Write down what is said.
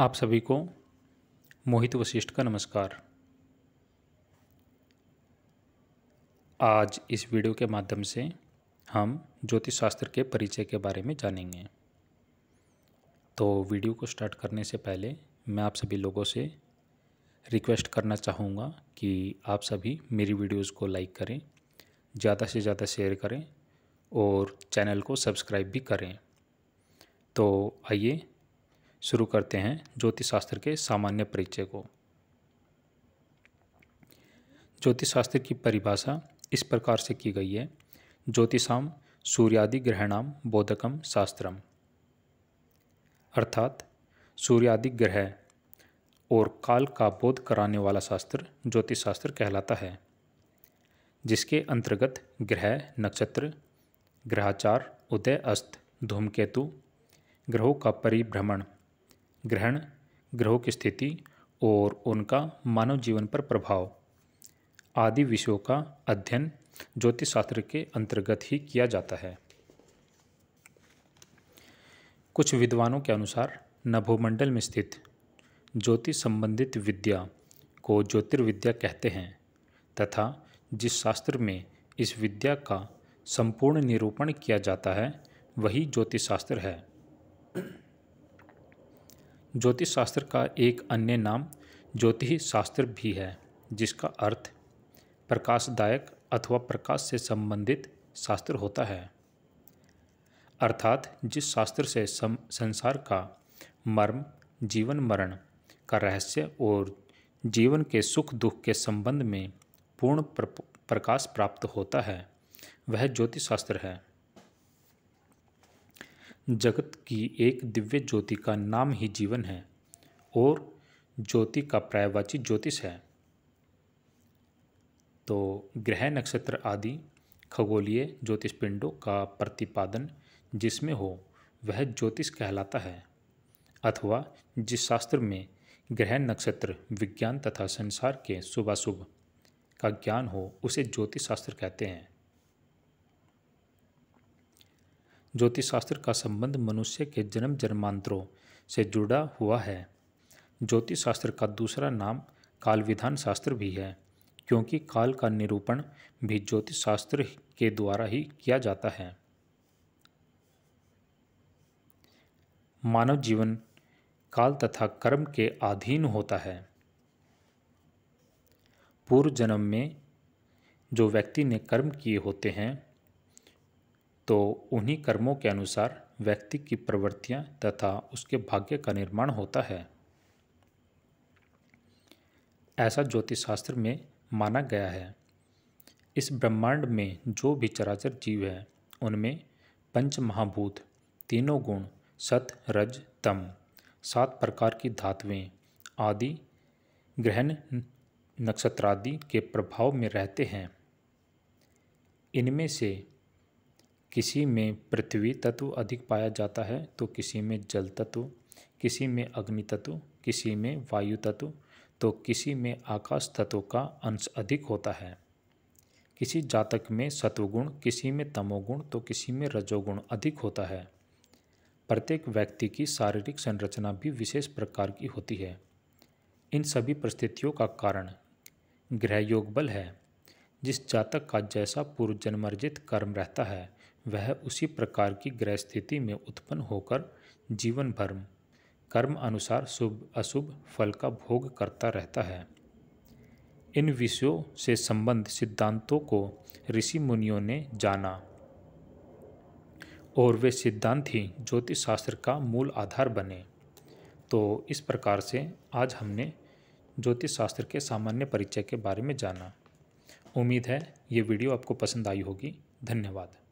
आप सभी को मोहित वशिष्ठ का नमस्कार आज इस वीडियो के माध्यम से हम ज्योतिष शास्त्र के परिचय के बारे में जानेंगे तो वीडियो को स्टार्ट करने से पहले मैं आप सभी लोगों से रिक्वेस्ट करना चाहूँगा कि आप सभी मेरी वीडियोज़ को लाइक करें ज़्यादा से ज़्यादा शेयर करें और चैनल को सब्सक्राइब भी करें तो आइए शुरू करते हैं ज्योतिष शास्त्र के सामान्य परिचय को ज्योतिष शास्त्र की परिभाषा इस प्रकार से की गई है ज्योतिषाम सूर्यादि ग्रहणाम बोधकम शास्त्रम अर्थात सूर्यादि ग्रह और काल का बोध कराने वाला शास्त्र ज्योतिष शास्त्र कहलाता है जिसके अंतर्गत ग्रह नक्षत्र ग्रहाचार उदय अस्त धूमकेतु ग्रहों का परिभ्रमण ग्रहण ग्रहों की स्थिति और उनका मानव जीवन पर प्रभाव आदि विषयों का अध्ययन ज्योतिष शास्त्र के अंतर्गत ही किया जाता है कुछ विद्वानों के अनुसार नभोमंडल में स्थित ज्योतिष संबंधित विद्या को ज्योतिर्विद्या कहते हैं तथा जिस शास्त्र में इस विद्या का संपूर्ण निरूपण किया जाता है वही ज्योतिष शास्त्र है ज्योतिष शास्त्र का एक अन्य नाम ज्योतिष शास्त्र भी है जिसका अर्थ प्रकाशदायक अथवा प्रकाश से संबंधित शास्त्र होता है अर्थात जिस शास्त्र से संसार का मर्म जीवन मरण का रहस्य और जीवन के सुख दुख के संबंध में पूर्ण प्रकाश प्राप्त होता है वह ज्योतिष शास्त्र है जगत की एक दिव्य ज्योति का नाम ही जीवन है और ज्योति का प्रायवाची ज्योतिष है तो ग्रह नक्षत्र आदि खगोलीय ज्योतिष पिंडों का प्रतिपादन जिसमें हो वह ज्योतिष कहलाता है अथवा जिस शास्त्र में ग्रह नक्षत्र विज्ञान तथा संसार के शुभाशुभ का ज्ञान हो उसे ज्योतिष शास्त्र कहते हैं ज्योतिष शास्त्र का संबंध मनुष्य के जन्म जन्मांतरों से जुड़ा हुआ है ज्योतिष शास्त्र का दूसरा नाम काल विधान शास्त्र भी है क्योंकि काल का निरूपण भी ज्योतिष शास्त्र के द्वारा ही किया जाता है मानव जीवन काल तथा कर्म के अधीन होता है पूर्व जन्म में जो व्यक्ति ने कर्म किए होते हैं तो उन्हीं कर्मों के अनुसार व्यक्ति की प्रवृत्तियां तथा उसके भाग्य का निर्माण होता है ऐसा ज्योतिष शास्त्र में माना गया है इस ब्रह्मांड में जो भी चराचर जीव है उनमें पंच महाभूत तीनों गुण सत रज तम सात प्रकार की धातुएं आदि ग्रहण नक्षत्रादि के प्रभाव में रहते हैं इनमें से किसी में पृथ्वी तत्व अधिक पाया जाता है तो किसी में जल तत्व किसी में अग्नि तत्व किसी में वायु तत्व तो किसी में आकाश तत्व का अंश अधिक होता है किसी जातक में सत्वगुण किसी में तमोगुण तो किसी में रजोगुण अधिक होता है प्रत्येक व्यक्ति की शारीरिक संरचना भी विशेष प्रकार की होती है इन सभी परिस्थितियों का कारण ग्रह योग बल है जिस जातक का जैसा पूर्व जन्मर्जित कर्म रहता है वह उसी प्रकार की ग्रह स्थिति में उत्पन्न होकर जीवन भर कर्म अनुसार शुभ अशुभ फल का भोग करता रहता है इन विषयों से संबंध सिद्धांतों को ऋषि मुनियों ने जाना और वे सिद्धांत ही ज्योतिष शास्त्र का मूल आधार बने तो इस प्रकार से आज हमने ज्योतिष शास्त्र के सामान्य परिचय के बारे में जाना उम्मीद है ये वीडियो आपको पसंद आई होगी धन्यवाद